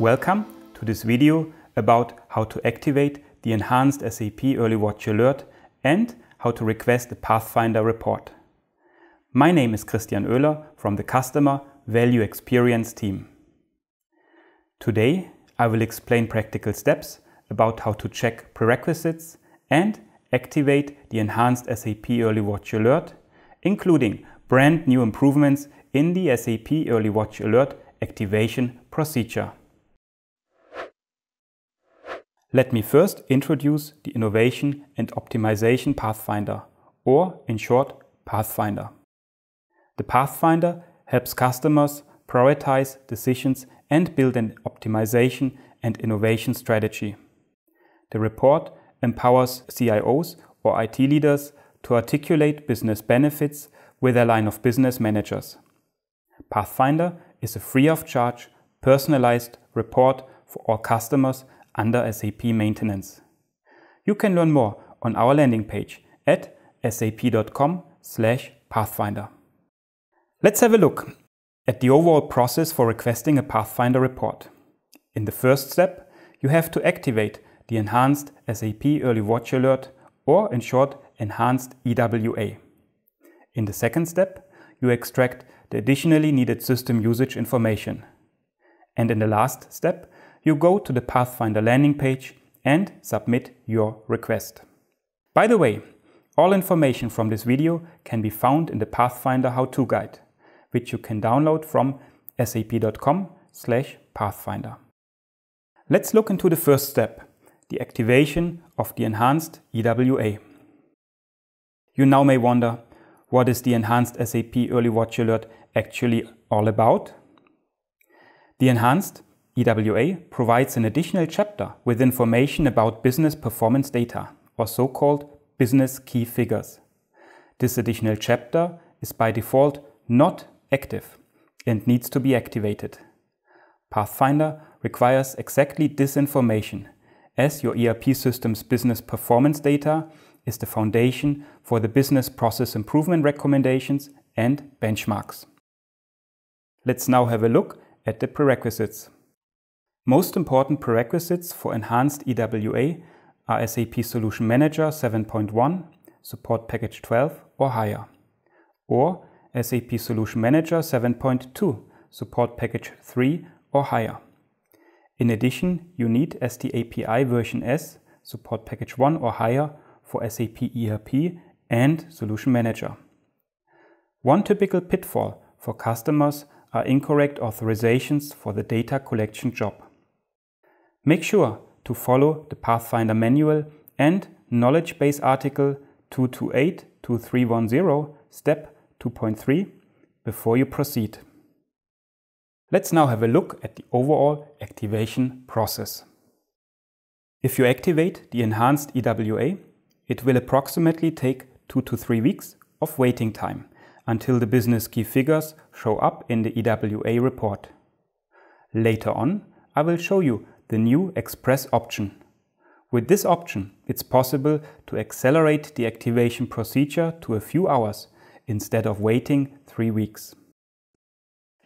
Welcome to this video about how to activate the enhanced SAP Early Watch Alert and how to request a Pathfinder report. My name is Christian Oehler from the Customer Value Experience team. Today I will explain practical steps about how to check prerequisites and activate the enhanced SAP Early Watch Alert, including brand new improvements in the SAP Early Watch Alert activation procedure. Let me first introduce the Innovation and Optimization Pathfinder, or in short, Pathfinder. The Pathfinder helps customers prioritize decisions and build an optimization and innovation strategy. The report empowers CIOs or IT leaders to articulate business benefits with their line of business managers. Pathfinder is a free of charge, personalized report for all customers under SAP maintenance. You can learn more on our landing page at sap.com slash pathfinder. Let's have a look at the overall process for requesting a Pathfinder report. In the first step, you have to activate the enhanced SAP Early Watch Alert or in short, enhanced EWA. In the second step, you extract the additionally needed system usage information. And in the last step, you go to the Pathfinder landing page and submit your request. By the way, all information from this video can be found in the Pathfinder how-to guide, which you can download from sap.com slash pathfinder. Let's look into the first step, the activation of the enhanced EWA. You now may wonder, what is the enhanced SAP Early Watch Alert actually all about? The enhanced EWA provides an additional chapter with information about business performance data, or so-called business key figures. This additional chapter is by default not active and needs to be activated. Pathfinder requires exactly this information, as your ERP system's business performance data is the foundation for the business process improvement recommendations and benchmarks. Let's now have a look at the prerequisites. Most important prerequisites for enhanced EWA are SAP Solution Manager 7.1, Support Package 12 or higher, or SAP Solution Manager 7.2, Support Package 3 or higher. In addition, you need SDAPI version S, Support Package 1 or higher for SAP ERP and Solution Manager. One typical pitfall for customers are incorrect authorizations for the data collection job. Make sure to follow the Pathfinder manual and knowledge base article 228 to 310 step 2.3 before you proceed. Let's now have a look at the overall activation process. If you activate the enhanced EWA, it will approximately take 2 to 3 weeks of waiting time until the business key figures show up in the EWA report. Later on, I will show you the new Express option. With this option, it's possible to accelerate the activation procedure to a few hours instead of waiting three weeks.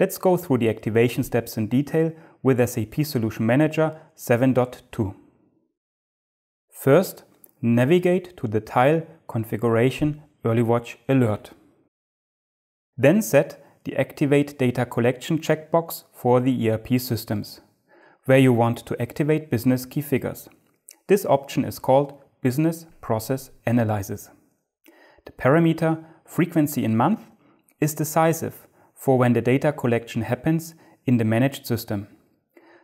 Let's go through the activation steps in detail with SAP Solution Manager 7.2. First, navigate to the tile Configuration Early Watch Alert. Then set the Activate Data Collection checkbox for the ERP systems where you want to activate business key figures. This option is called Business Process Analysis. The parameter frequency in month is decisive for when the data collection happens in the managed system.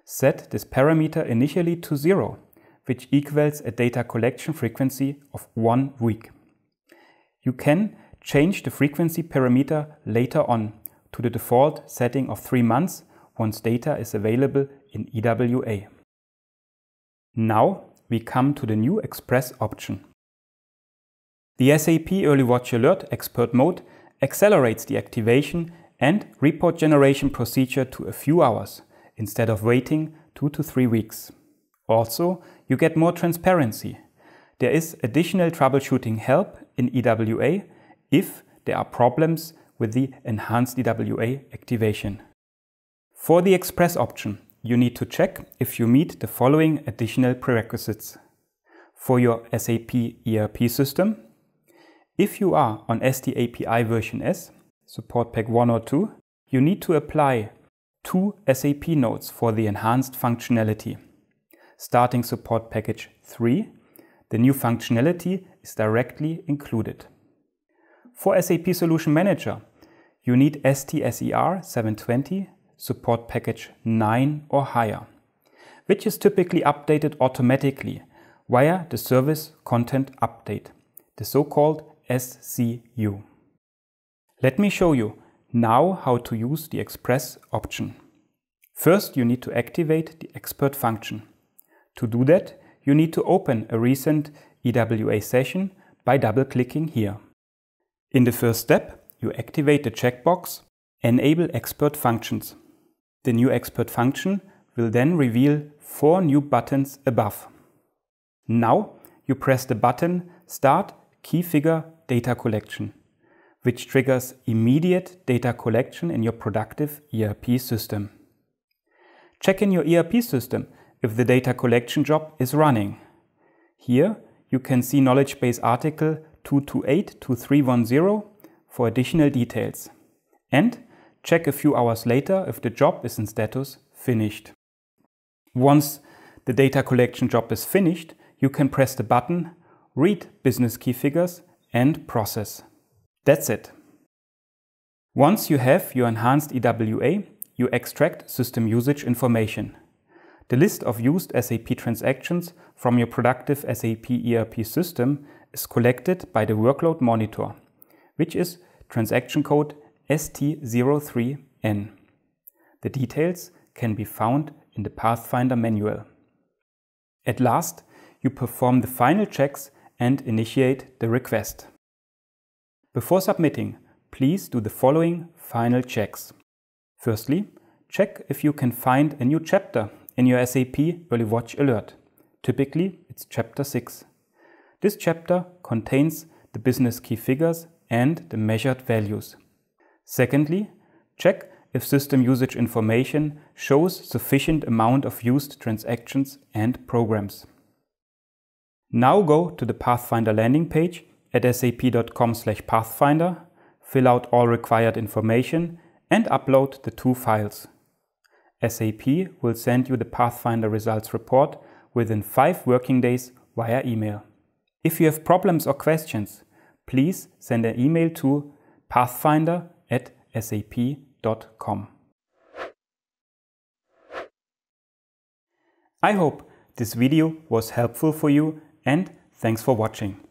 Set this parameter initially to zero, which equals a data collection frequency of one week. You can change the frequency parameter later on to the default setting of three months once data is available in EWA. Now we come to the new Express option. The SAP Early Watch Alert Expert Mode accelerates the activation and report generation procedure to a few hours instead of waiting two to three weeks. Also, you get more transparency. There is additional troubleshooting help in EWA if there are problems with the enhanced EWA activation. For the Express option, you need to check if you meet the following additional prerequisites. For your SAP ERP system, if you are on SDAPI version S, support pack 1 or 2, you need to apply two SAP nodes for the enhanced functionality. Starting support package 3, the new functionality is directly included. For SAP Solution Manager, you need STSER 720 support package 9 or higher, which is typically updated automatically via the service content update, the so-called SCU. Let me show you now how to use the Express option. First, you need to activate the expert function. To do that, you need to open a recent EWA session by double-clicking here. In the first step, you activate the checkbox Enable Expert Functions the new expert function will then reveal four new buttons above. Now you press the button Start Key Figure Data Collection, which triggers immediate data collection in your productive ERP system. Check in your ERP system if the data collection job is running. Here you can see knowledge base article 228 310 for additional details. And Check a few hours later if the job is in status finished. Once the data collection job is finished, you can press the button Read Business Key Figures and Process. That's it. Once you have your enhanced EWA, you extract system usage information. The list of used SAP transactions from your productive SAP ERP system is collected by the workload monitor, which is transaction code ST03N. The details can be found in the Pathfinder manual. At last, you perform the final checks and initiate the request. Before submitting, please do the following final checks. Firstly, check if you can find a new chapter in your SAP Early Watch alert. Typically, it's chapter 6. This chapter contains the business key figures and the measured values. Secondly, check if system usage information shows sufficient amount of used transactions and programs. Now go to the Pathfinder landing page at sap.com pathfinder, fill out all required information and upload the two files. SAP will send you the Pathfinder results report within five working days via email. If you have problems or questions, please send an email to pathfinder sap.com. I hope this video was helpful for you and thanks for watching.